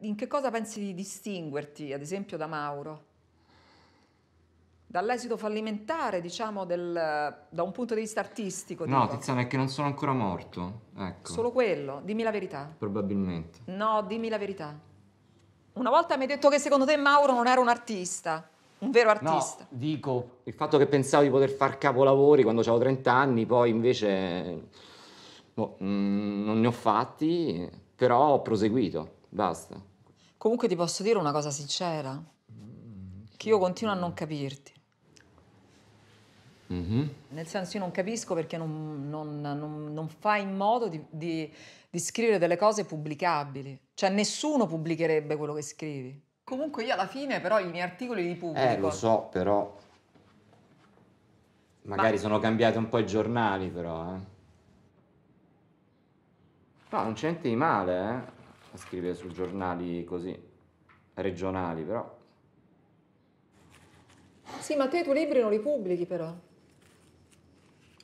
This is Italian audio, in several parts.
in che cosa pensi di distinguerti, ad esempio, da Mauro? Dall'esito fallimentare, diciamo, del, da un punto di vista artistico? No, dico. Tiziano, è che non sono ancora morto. Ecco. Solo quello? Dimmi la verità. Probabilmente. No, dimmi la verità. Una volta mi hai detto che secondo te Mauro non era un artista, un vero artista. No, dico, il fatto che pensavo di poter fare capolavori quando avevo 30 anni, poi invece boh, mh, mm, non ne ho fatti, però ho proseguito. Basta. Comunque ti posso dire una cosa sincera, mm, sì. che io continuo a non capirti. Mm-hmm. Nel senso io non capisco perché non, non, non, non fai in modo di, di, di, scrivere delle cose pubblicabili. Cioè nessuno pubblicherebbe quello che scrivi. Comunque io alla fine però i miei articoli li pubblico. Eh lo so però... Magari Ma... sono cambiati un po' i giornali però eh. No, non c'entri male eh scrivere su giornali così regionali, però. Sì, ma te i tuoi libri non li pubblichi però.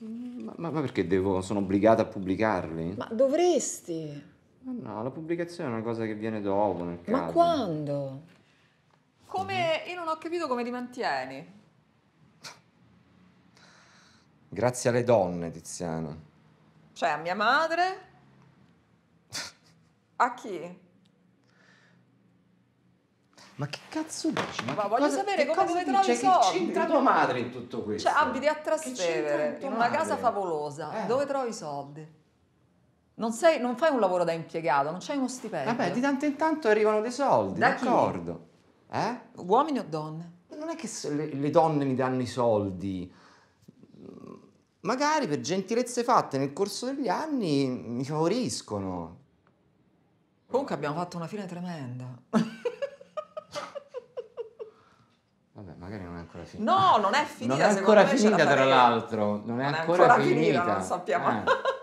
Ma, ma, ma perché devo, sono obbligata a pubblicarli? Ma dovresti. Ma no, la pubblicazione è una cosa che viene dopo nel caso. Ma quando? Come... Mm-hmm. Io non ho capito come li mantieni. Grazie alle donne, Tiziana. Cioè a mia madre, a chi? Ma che cazzo dici? Ma Ma voglio cosa, sapere che come cosa trovi i Cioè, soldi. Che c'entra tua madre in tutto questo? Cioè, abiti a Trastevere, in una tua casa favolosa, Eh. dove trovi i soldi? Non, sei- non fai un lavoro da impiegato, non c'hai uno stipendio. Vabbè, di tanto in tanto arrivano dei soldi, Da chi? d'accordo. Eh? Uomini o donne? Non è che le, le donne mi danno i soldi. Magari per gentilezze fatte nel corso degli anni mi favoriscono. Comunque abbiamo fatto una fine tremenda. Vabbè, magari non è ancora finita. No, non è finita. Non è ancora finita, tra l'altro. Non è, non ancora, ancora finita. finita. Non sappiamo. Eh.